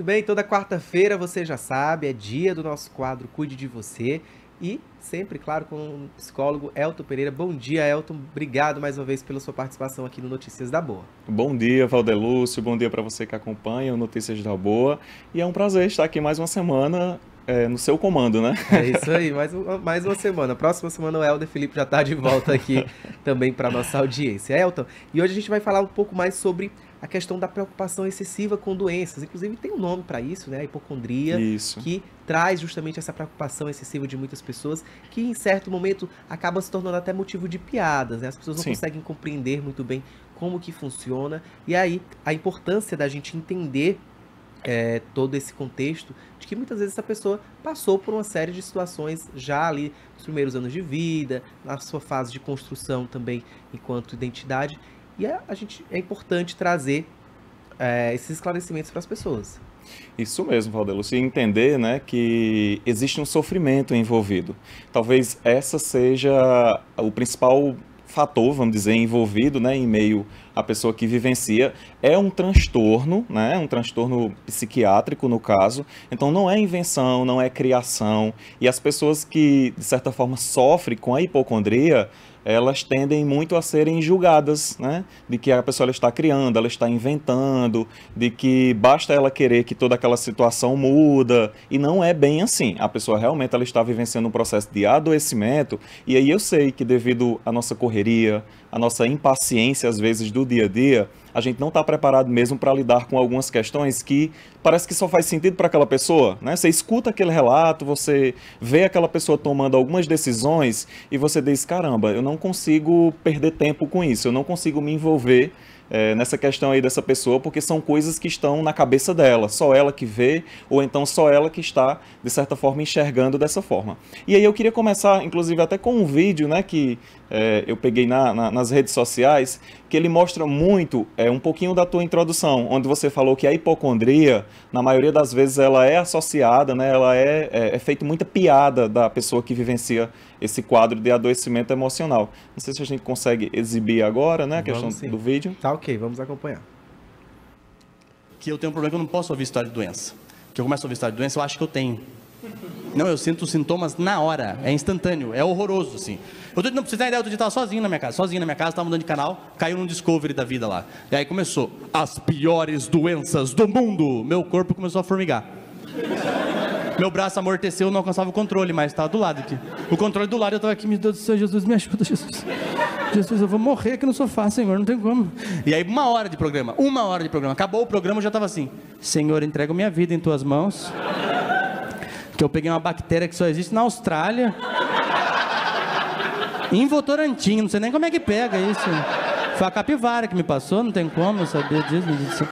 Muito bem, toda quarta-feira você já sabe, é dia do nosso quadro Cuide de Você. E sempre, claro, com o psicólogo Elton Pereira. Bom dia, Elton. Obrigado mais uma vez pela sua participação aqui no Notícias da Boa. Bom dia, Valdelúcio. Bom dia para você que acompanha o Notícias da Boa. E é um prazer estar aqui mais uma semana é, no seu comando, né? É isso aí, mais, uma, mais uma semana. Próxima semana o Helder Felipe já está de volta aqui também para nossa audiência. Elton, e hoje a gente vai falar um pouco mais sobre a questão da preocupação excessiva com doenças. Inclusive tem um nome para isso, né? A hipocondria, isso. que traz justamente essa preocupação excessiva de muitas pessoas, que em certo momento acaba se tornando até motivo de piadas, né? As pessoas não Sim. conseguem compreender muito bem como que funciona e aí a importância da gente entender é, todo esse contexto de que muitas vezes essa pessoa passou por uma série de situações já ali nos primeiros anos de vida, na sua fase de construção também enquanto identidade. E a, é, a gente é importante trazer é, esses esclarecimentos para as pessoas. Isso mesmo, Valdelo. Se entender né, que existe um sofrimento envolvido. Talvez essa seja o principal fator, vamos dizer, envolvido, né, em meio à pessoa que vivencia, é um transtorno, né, um transtorno psiquiátrico no caso. Então não é invenção, não é criação. E as pessoas que de certa forma sofrem com a hipocondria, elas tendem muito a serem julgadas, né? De que a pessoa está criando, ela está inventando, de que basta ela querer que toda aquela situação muda, e não é bem assim. A pessoa realmente ela está vivenciando um processo de adoecimento, e aí eu sei que devido à nossa correria, a nossa impaciência, às vezes, do dia a dia, a gente não está preparado mesmo para lidar com algumas questões que parece que só faz sentido para aquela pessoa. Né? Você escuta aquele relato, você vê aquela pessoa tomando algumas decisões e você diz: caramba, eu não consigo perder tempo com isso, eu não consigo me envolver é, nessa questão aí dessa pessoa, porque são coisas que estão na cabeça dela, só ela que vê, ou então só ela que está, de certa forma, enxergando dessa forma. E aí eu queria começar, inclusive, até com um vídeo, né, que é, eu peguei na, na, nas redes sociais, que ele mostra muito, é, um pouquinho da tua introdução, onde você falou que a hipocondria, na maioria das vezes, ela é associada, né, ela é, é, é feita muita piada da pessoa que vivencia esse quadro de adoecimento emocional. Não sei se a gente consegue exibir agora, né, a questão do vídeo. Tá ok, vamos acompanhar. Que eu tenho um problema que eu não posso ouvir história de doença. Que eu começo a ouvir história de doença, eu acho que eu tenho. Não, eu sinto os sintomas na hora, é instantâneo, é horroroso, assim. Eu tô, não precisa ter ideia, eu estava sozinho na minha casa, sozinho na minha casa, estava mudando de canal, caiu num Discovery da vida lá. E aí começou, as piores doenças do mundo. Meu corpo começou a formigar. Meu braço amorteceu, não alcançava o controle, mas estava tá do lado aqui. O controle do lado, eu estava aqui, meu Deus do céu, Jesus, me ajuda, Jesus. Jesus, eu vou morrer aqui no sofá, Senhor, não tem como. E aí, uma hora de programa, uma hora de programa. Acabou o programa, eu já estava assim, Senhor, entrego minha vida em tuas mãos que eu peguei uma bactéria que só existe na Austrália. em Votorantim, não sei nem como é que pega isso. Foi a capivara que me passou, não tem como eu saber disso.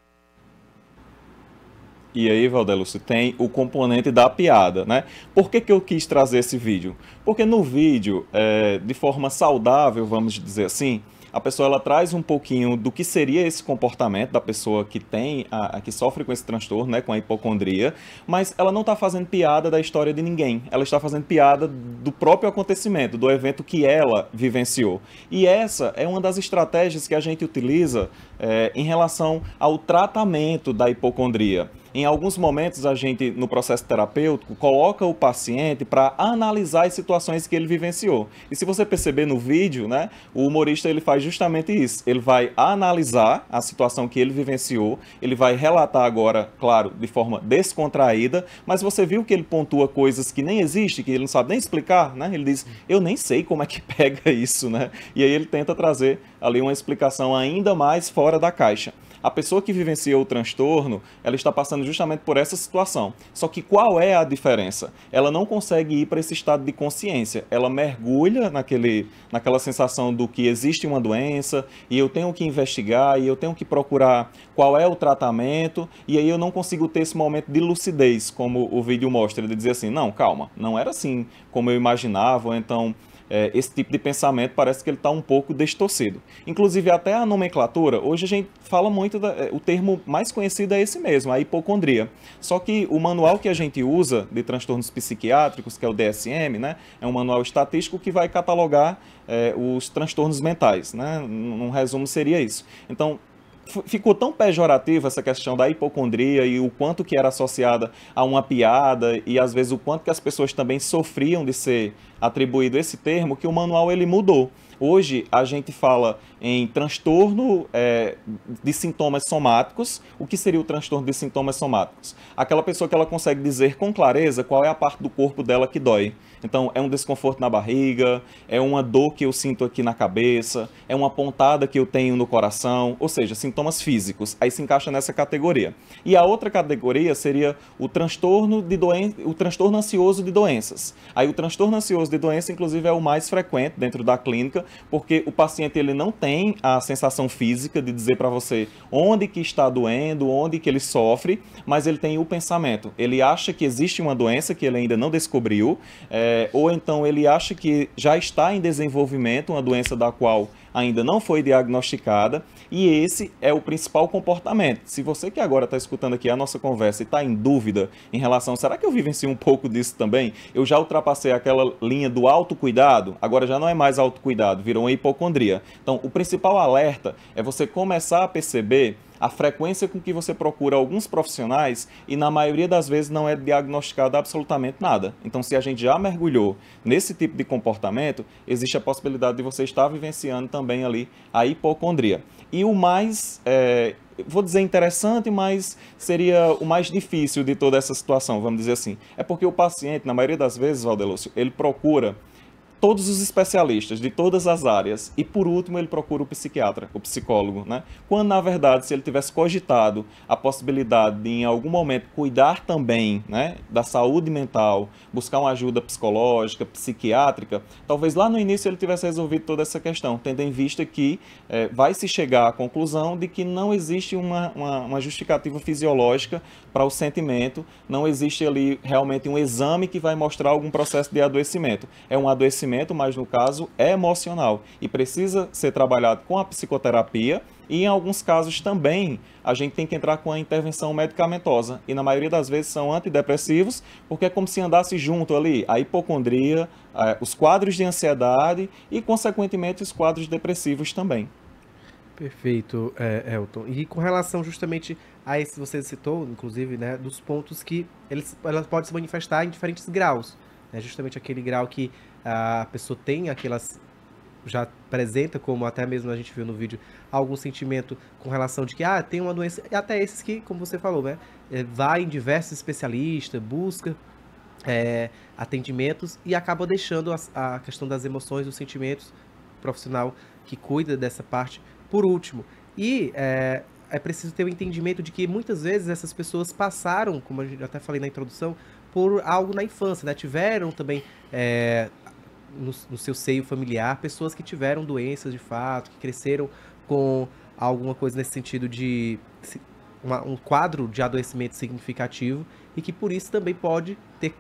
E aí, Valdeluce, tem o componente da piada, né? Por que, que eu quis trazer esse vídeo? Porque no vídeo, é, de forma saudável, vamos dizer assim, a pessoa ela traz um pouquinho do que seria esse comportamento da pessoa que tem, a, a que sofre com esse transtorno, né, com a hipocondria, mas ela não está fazendo piada da história de ninguém. Ela está fazendo piada do próprio acontecimento, do evento que ela vivenciou. E essa é uma das estratégias que a gente utiliza é, em relação ao tratamento da hipocondria. Em alguns momentos, a gente, no processo terapêutico, coloca o paciente para analisar as situações que ele vivenciou. E se você perceber no vídeo, né, o humorista ele faz justamente isso. Ele vai analisar a situação que ele vivenciou, ele vai relatar agora, claro, de forma descontraída, mas você viu que ele pontua coisas que nem existem, que ele não sabe nem explicar, né? Ele diz, eu nem sei como é que pega isso, né? E aí ele tenta trazer ali uma explicação ainda mais fora fora da caixa. A pessoa que vivenciou o transtorno, ela está passando justamente por essa situação. Só que qual é a diferença? Ela não consegue ir para esse estado de consciência. Ela mergulha naquele, naquela sensação do que existe uma doença e eu tenho que investigar e eu tenho que procurar qual é o tratamento e aí eu não consigo ter esse momento de lucidez, como o vídeo mostra, de dizer assim, não, calma, não era assim como eu imaginava, ou então é, esse tipo de pensamento parece que ele está um pouco distorcido. Inclusive, até a nomenclatura, hoje a gente fala muito, da, é, o termo mais conhecido é esse mesmo, a hipocondria. Só que o manual que a gente usa de transtornos psiquiátricos, que é o DSM, né, é um manual estatístico que vai catalogar é, os transtornos mentais. Né? resumo, seria isso. Então, ficou tão pejorativa essa questão da hipocondria e o quanto que era associada a uma piada e às vezes o quanto que as pessoas também sofriam de ser atribuído esse termo que o manual ele mudou. Hoje a gente fala em transtorno é, de sintomas somáticos. O que seria o transtorno de sintomas somáticos? Aquela pessoa que ela consegue dizer com clareza qual é a parte do corpo dela que dói. Então, é um desconforto na barriga, é uma dor que eu sinto aqui na cabeça, é uma pontada que eu tenho no coração, ou seja, sintomas físicos. Aí se encaixa nessa categoria. E a outra categoria seria o transtorno de doen o transtorno ansioso de doenças. Aí o transtorno ansioso de doença, inclusive, é o mais frequente dentro da clínica, porque o paciente ele não tem tem a sensação física de dizer para você onde que está doendo, onde que ele sofre, mas ele tem o pensamento. Ele acha que existe uma doença que ele ainda não descobriu, é, ou então ele acha que já está em desenvolvimento uma doença da qual ainda não foi diagnosticada, e esse é o principal comportamento. Se você que agora está escutando aqui a nossa conversa e está em dúvida em relação, será que eu vivencio um pouco disso também? Eu já ultrapassei aquela linha do autocuidado, agora já não é mais autocuidado, virou uma hipocondria. Então, o principal alerta é você começar a perceber a frequência com que você procura alguns profissionais e na maioria das vezes não é diagnosticado absolutamente nada. Então, se a gente já mergulhou nesse tipo de comportamento, existe a possibilidade de você estar vivenciando também ali a hipocondria. E o mais é, vou dizer interessante, mas seria o mais difícil de toda essa situação, vamos dizer assim. É porque o paciente, na maioria das vezes, Valdelúcio, ele procura todos os especialistas de todas as áreas e por último ele procura o psiquiatra, o psicólogo, né? Quando na verdade se ele tivesse cogitado a possibilidade de em algum momento cuidar também, né, da saúde mental, buscar uma ajuda psicológica, psiquiátrica, talvez lá no início ele tivesse resolvido toda essa questão, tendo em vista que é, vai se chegar à conclusão de que não existe uma, uma, uma justificativa fisiológica para o sentimento, não existe ali realmente um exame que vai mostrar algum processo de adoecimento. É um adoecimento conhecimento, mas no caso é emocional e precisa ser trabalhado com a psicoterapia e em alguns casos também a gente tem que entrar com a intervenção medicamentosa e na maioria das vezes são antidepressivos porque é como se andasse junto ali a hipocondria, os quadros de ansiedade e consequentemente os quadros depressivos também. Perfeito, é, Elton. E com relação justamente a esse você citou, inclusive, né, dos pontos que eles, ela pode se manifestar em diferentes graus. Né, justamente aquele grau que a pessoa tem aquelas já apresenta, como até mesmo a gente viu no vídeo, algum sentimento com relação de que, ah, tem uma doença, e até esses que, como você falou, né, eh, vai em diversos especialistas, busca é, atendimentos e acaba deixando a, a questão das emoções, dos sentimentos, profissional que cuida dessa parte por último. E é, é preciso ter o um entendimento de que muitas vezes essas pessoas passaram, como eu até falei na introdução, por algo na infância, né? Tiveram também é, no, no, seu seio familiar pessoas que tiveram doenças de fato, que cresceram com alguma coisa nesse sentido de uma, um quadro de adoecimento significativo e que por isso também pode ter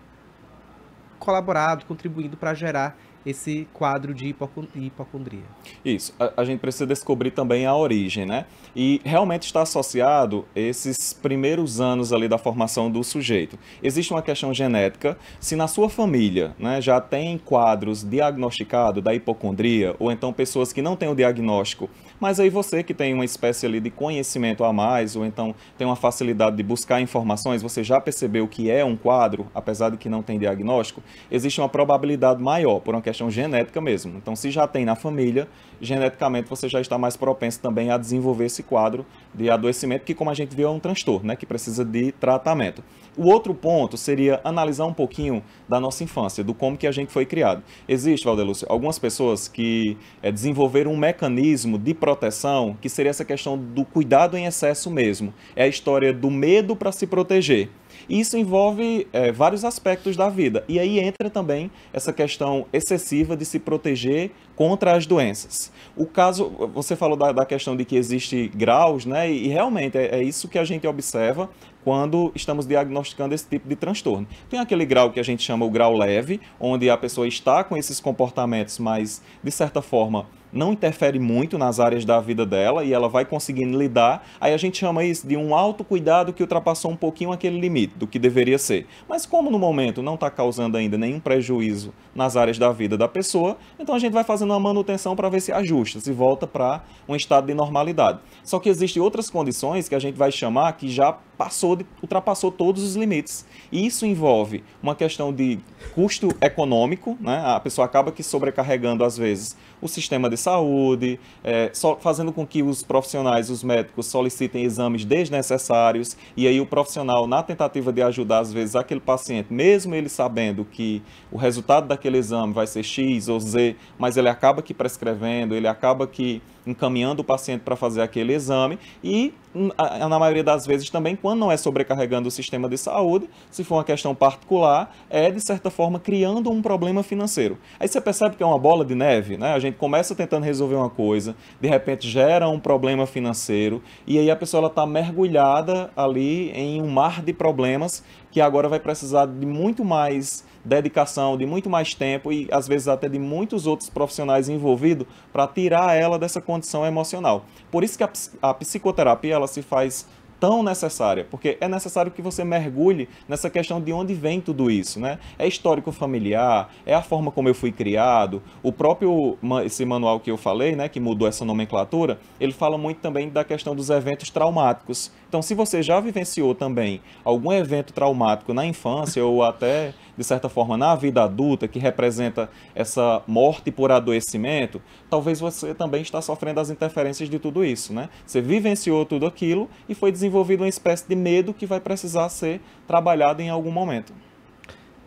colaborado, contribuindo para gerar esse quadro de hipocondria. Isso, a, a, gente precisa descobrir também a origem, né? E realmente está associado esses primeiros anos ali da formação do sujeito. Existe uma questão genética, se na sua família né, já tem quadros diagnosticados da hipocondria, ou então pessoas que não têm o diagnóstico, mas aí você que tem uma espécie ali de conhecimento a mais, ou então tem uma facilidade de buscar informações, você já percebeu que é um quadro, apesar de que não tem diagnóstico, existe uma probabilidade maior, por uma questão genética mesmo. Então, se já tem na família, geneticamente você já está mais propenso também a desenvolver esse quadro de adoecimento, que, como a gente viu, é um transtorno, né, que precisa de tratamento. O outro ponto seria analisar um pouquinho da nossa infância, do como que a gente foi criado. Existe, Valdelúcio, algumas pessoas que é, desenvolveram um mecanismo de proteção que seria essa questão do cuidado em excesso mesmo. É a história do medo para se proteger isso envolve é, vários aspectos da vida. E aí entra também essa questão excessiva de se proteger contra as doenças. O caso, você falou da, da questão de que existe graus, né? E, e realmente é, é isso que a gente observa quando estamos diagnosticando esse tipo de transtorno. Tem aquele grau que a gente chama o grau leve, onde a pessoa está com esses comportamentos, mas de certa forma não interfere muito nas áreas da vida dela e ela vai conseguindo lidar. Aí a gente chama isso de um autocuidado que ultrapassou um pouquinho aquele limite do que deveria ser. Mas como no momento não está causando ainda nenhum prejuízo nas áreas da vida da pessoa, então a gente vai fazendo uma manutenção para ver se ajusta, se volta para um estado de normalidade. Só que existem outras condições que a gente vai chamar que já passou de, ultrapassou todos os limites. E isso envolve uma questão de custo econômico, né? a pessoa acaba que sobrecarregando, às vezes, o sistema de saúde, é, só fazendo com que os profissionais, os médicos, solicitem exames desnecessários, e aí o profissional, na tentativa de ajudar, às vezes, aquele paciente, mesmo ele sabendo que o resultado daquele exame vai ser X ou Z, mas ele acaba que prescrevendo, ele acaba que encaminhando o paciente para fazer aquele exame e, hum, na maioria das vezes também, quando não é sobrecarregando o sistema de saúde, se for uma questão particular, é, de certa forma, criando um problema financeiro. Aí você percebe que é uma bola de neve, né? A gente começa tentando resolver uma coisa, de repente gera um problema financeiro, e aí a pessoa está mergulhada ali em um mar de problemas que agora vai precisar de muito mais dedicação, de muito mais tempo e às vezes até de muitos outros profissionais envolvidos para tirar ela dessa condição emocional. Por isso que a, a psicoterapia ela se faz tão necessária, porque é necessário que você mergulhe nessa questão de onde vem tudo isso, né? É histórico familiar, é a forma como eu fui criado, o próprio esse manual que eu falei, né, que mudou essa nomenclatura, ele fala muito também da questão dos eventos traumáticos. Então, se você já vivenciou também algum evento traumático na infância ou até de certa forma, na vida adulta, que representa essa morte por adoecimento, talvez você também está sofrendo as interferências de tudo isso, né? Você vivenciou tudo aquilo e foi desenvolvido uma espécie de medo que vai precisar ser trabalhado em algum momento.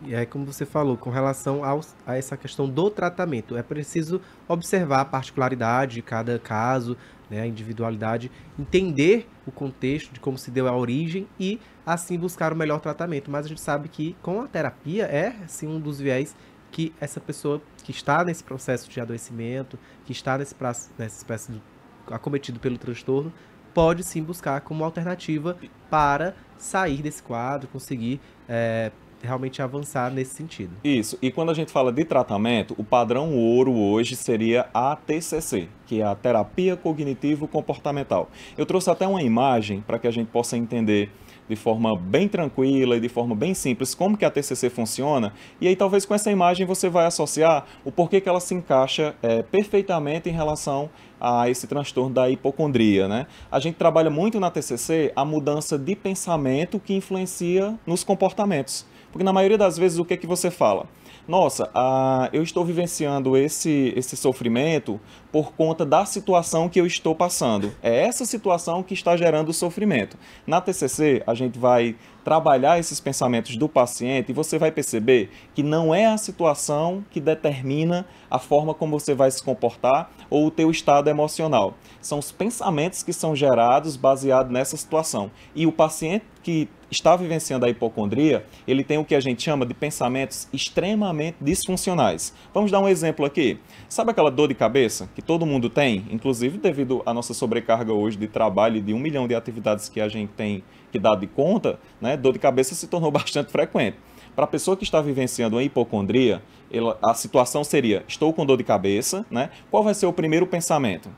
E aí, é como você falou, com relação ao, a essa questão do tratamento, é preciso observar a particularidade de cada caso, né, a individualidade, entender o contexto de como se deu a origem e, assim, buscar o melhor tratamento. Mas a gente sabe que com a terapia é, sim, um dos viés que essa pessoa que está nesse processo de adoecimento, que está nesse prazo, nessa espécie de acometido pelo transtorno, pode sim buscar como alternativa para sair desse quadro, conseguir é, realmente avançar nesse sentido. Isso. E quando a gente fala de tratamento, o padrão ouro hoje seria a TCC, que é a terapia cognitivo comportamental. Eu trouxe até uma imagem para que a gente possa entender de forma bem tranquila e de forma bem simples como que a TCC funciona e aí talvez com essa imagem você vai associar o porquê que ela se encaixa é, perfeitamente em relação a esse transtorno da hipocondria, né? A gente trabalha muito na TCC a mudança de pensamento que influencia nos comportamentos. Porque na maioria das vezes o que é que você fala? Nossa, ah, eu estou vivenciando esse, esse sofrimento por conta da situação que eu estou passando. É essa situação que está gerando o sofrimento. Na TCC, a gente vai trabalhar esses pensamentos do paciente e você vai perceber que não é a situação que determina a forma como você vai se comportar ou o teu estado emocional. São os pensamentos que são gerados baseado nessa situação. E o paciente que está vivenciando a hipocondria, ele tem o que a gente chama de pensamentos extremamente disfuncionais. Vamos dar um exemplo aqui. Sabe aquela dor de cabeça que que todo mundo tem, inclusive devido à nossa sobrecarga hoje de trabalho e de um milhão de atividades que a gente tem que dar de conta, né, dor de cabeça se tornou bastante frequente. Para a pessoa que está vivenciando uma hipocondria, ela, a situação seria: estou com dor de cabeça, né? Qual vai ser o primeiro pensamento?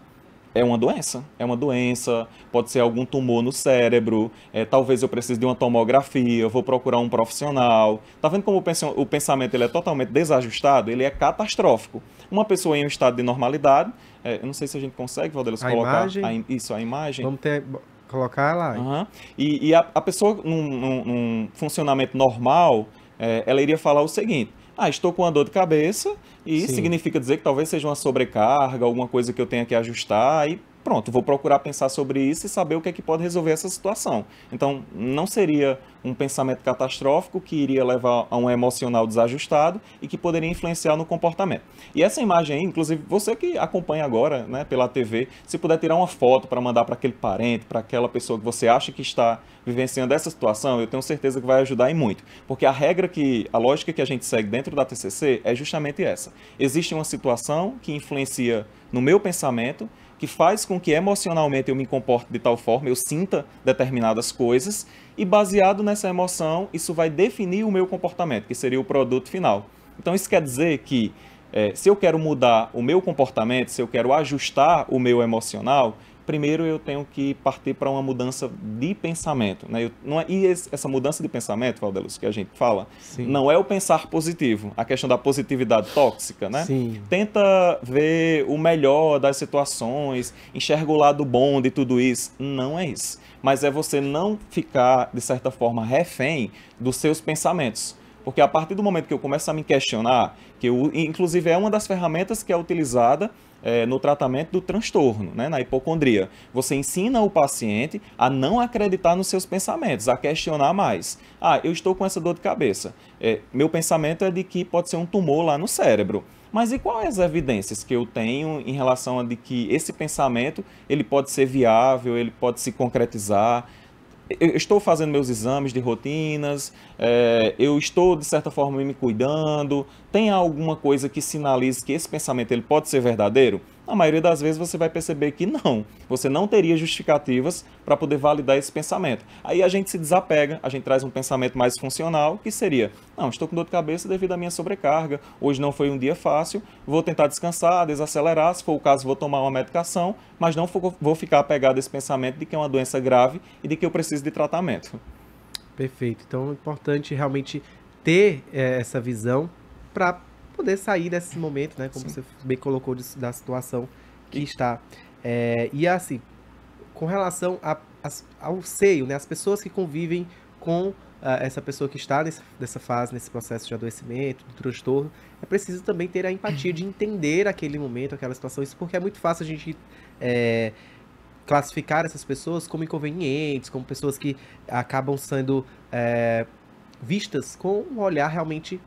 é uma doença. É uma doença, pode ser algum tumor no cérebro, é, talvez eu precise de uma tomografia, eu vou procurar um profissional. Tá vendo como o pensamento ele é totalmente desajustado? Ele é catastrófico. Uma pessoa em um estado de normalidade, é, eu não sei se a gente consegue, Valdelas, colocar a isso, a imagem. Vamos ter colocar lá. Uhum. E, e a, a, pessoa, num, num, num funcionamento normal, é, ela iria falar o seguinte: ah, estou com uma dor de cabeça e Sim. significa dizer que talvez seja uma sobrecarga, alguma coisa que eu tenha que ajustar e pronto, vou procurar pensar sobre isso e saber o que é que pode resolver essa situação. Então, não seria um pensamento catastrófico que iria levar a um emocional desajustado e que poderia influenciar no comportamento. E essa imagem aí, inclusive, você que acompanha agora né, pela TV, se puder tirar uma foto para mandar para aquele parente, para aquela pessoa que você acha que está vivenciando essa situação, eu tenho certeza que vai ajudar e muito. Porque a regra que, a lógica que a gente segue dentro da TCC é justamente essa. Existe uma situação que influencia no meu pensamento que faz com que emocionalmente eu me comporte de tal forma, eu sinta determinadas coisas, e baseado nessa emoção, isso vai definir o meu comportamento, que seria o produto final. Então, isso quer dizer que é, se eu quero mudar o meu comportamento, se eu quero ajustar o meu emocional, primeiro eu tenho que partir para uma mudança de pensamento. Né? Eu, não é, e esse, essa mudança de pensamento, Valdeluz, que a gente fala, Sim. não é o pensar positivo, a questão da positividade tóxica, né? Sim. Tenta ver o melhor das situações, enxerga o lado bom de tudo isso. Não é isso. Mas é você não ficar, de certa forma, refém dos seus pensamentos. Porque a partir do momento que eu começo a me questionar, que eu, inclusive é uma das ferramentas que é utilizada é, no tratamento do transtorno, né, na hipocondria. Você ensina o paciente a não acreditar nos seus pensamentos, a questionar mais. Ah, eu estou com essa dor de cabeça. É, meu pensamento é de que pode ser um tumor lá no cérebro. Mas e quais as evidências que eu tenho em relação a de que esse pensamento ele pode ser viável, ele pode se concretizar? eu estou fazendo meus exames de rotinas, é, eu estou de certa forma me cuidando. Tem alguma coisa que sinalize que esse pensamento ele pode ser verdadeiro? Na maioria das vezes você vai perceber que não, você não teria justificativas para poder validar esse pensamento. Aí a gente se desapega, a gente traz um pensamento mais funcional, que seria: não, estou com dor de cabeça devido à minha sobrecarga, hoje não foi um dia fácil, vou tentar descansar, desacelerar, se for o caso, vou tomar uma medicação, mas não vou ficar apegado a esse pensamento de que é uma doença grave e de que eu preciso de tratamento. Perfeito. Então é importante realmente ter é, essa visão para poder sair desse momento, né? Como Sim. você bem colocou de, da situação que está. É, e é assim, com relação a, a, ao seio, né? As pessoas que convivem com uh, essa pessoa que está nesse, nessa fase, nesse processo de adoecimento, de transtorno, é preciso também ter a empatia de entender aquele momento, aquela situação. Isso porque é muito fácil a gente é, classificar essas pessoas como inconvenientes, como pessoas que acabam sendo é, vistas com um olhar realmente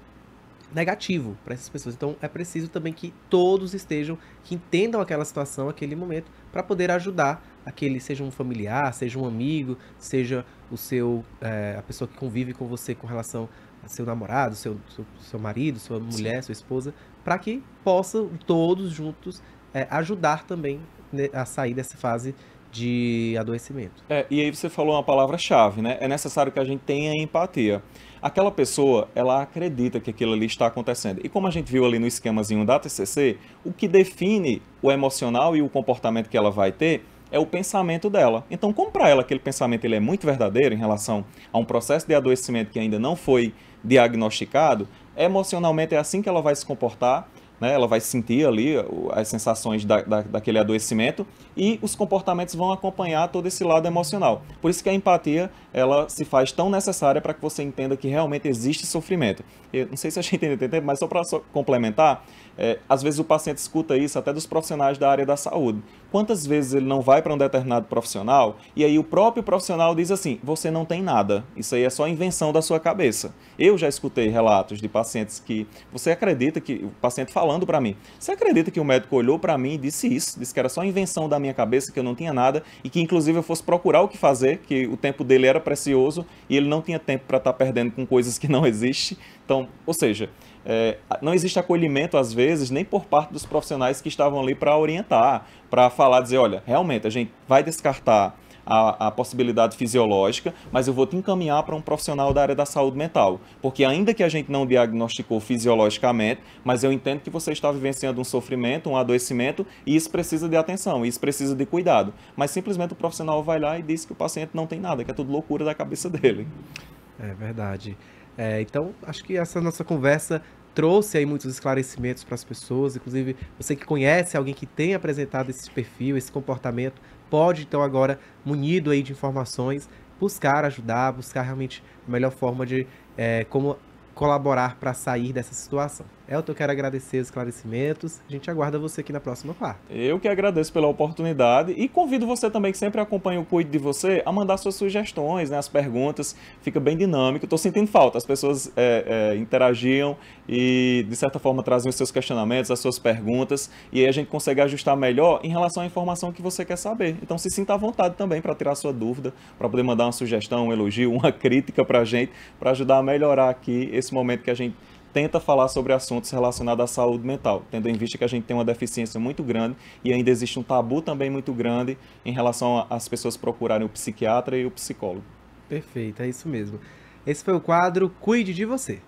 negativo para essas pessoas. Então é preciso também que todos estejam, que entendam aquela situação, aquele momento, para poder ajudar aquele, seja um familiar, seja um amigo, seja o seu é, a pessoa que convive com você com relação ao seu namorado, seu, seu, seu marido, sua mulher, Sim. sua esposa, para que possam todos juntos é, ajudar também né, a sair dessa fase de adoecimento. É, e aí você falou uma palavra-chave, né? É necessário que a gente tenha empatia. Aquela pessoa, ela acredita que aquilo ali está acontecendo. E como a gente viu ali no esquemazinho da TCC, o que define o emocional e o comportamento que ela vai ter é o pensamento dela. Então, como para ela aquele pensamento ele é muito verdadeiro em relação a um processo de adoecimento que ainda não foi diagnosticado, emocionalmente é assim que ela vai se comportar né? ela vai sentir ali as sensações da, da, daquele adoecimento e os comportamentos vão acompanhar todo esse lado emocional. Por isso que a empatia ela se faz tão necessária para que você entenda que realmente existe sofrimento. Eu não sei se a gente entendeu, mas só para complementar, é, às vezes o paciente escuta isso até dos profissionais da área da saúde. Quantas vezes ele não vai para um determinado profissional e aí o próprio profissional diz assim: você não tem nada, isso aí é só invenção da sua cabeça. Eu já escutei relatos de pacientes que você acredita que, o paciente falando para mim, você acredita que o médico olhou para mim e disse isso, disse que era só invenção da minha cabeça, que eu não tinha nada e que inclusive eu fosse procurar o que fazer, que o tempo dele era precioso e ele não tinha tempo para estar tá perdendo com coisas que não existem. Então, ou seja, é, não existe acolhimento, às vezes, nem por parte dos profissionais que estavam ali para orientar, para falar, dizer, olha, realmente, a gente vai descartar a, a, possibilidade fisiológica, mas eu vou te encaminhar para um profissional da área da saúde mental. Porque ainda que a gente não diagnosticou fisiologicamente, mas eu entendo que você está vivenciando um sofrimento, um adoecimento, e isso precisa de atenção, isso precisa de cuidado. Mas simplesmente o profissional vai lá e diz que o paciente não tem nada, que é tudo loucura da cabeça dele. É verdade. É, então, acho que essa nossa conversa trouxe aí muitos esclarecimentos para as pessoas, inclusive você que conhece alguém que tem apresentado esse perfil, esse comportamento, pode então agora, munido aí de informações, buscar ajudar, buscar realmente a melhor forma de é, como colaborar para sair dessa situação. Elton, eu quero agradecer os esclarecimentos. A gente aguarda você aqui na próxima quarta. Eu que agradeço pela oportunidade e convido você também que sempre acompanha o Cuide de Você a mandar suas sugestões, né, as perguntas. Fica bem dinâmico. Estou sentindo falta. As pessoas é, é, interagiam e, de certa forma, trazem os seus questionamentos, as suas perguntas. E aí a gente consegue ajustar melhor em relação à informação que você quer saber. Então, se sinta à vontade também para tirar sua dúvida, para poder mandar uma sugestão, um elogio, uma crítica para a gente, para ajudar a melhorar aqui esse momento que a gente tenta falar sobre assuntos relacionados à saúde mental, tendo em vista que a gente tem uma deficiência muito grande e ainda existe um tabu também muito grande em relação às pessoas procurarem o psiquiatra e o psicólogo. Perfeito, é isso mesmo. Esse foi o quadro Cuide de Você.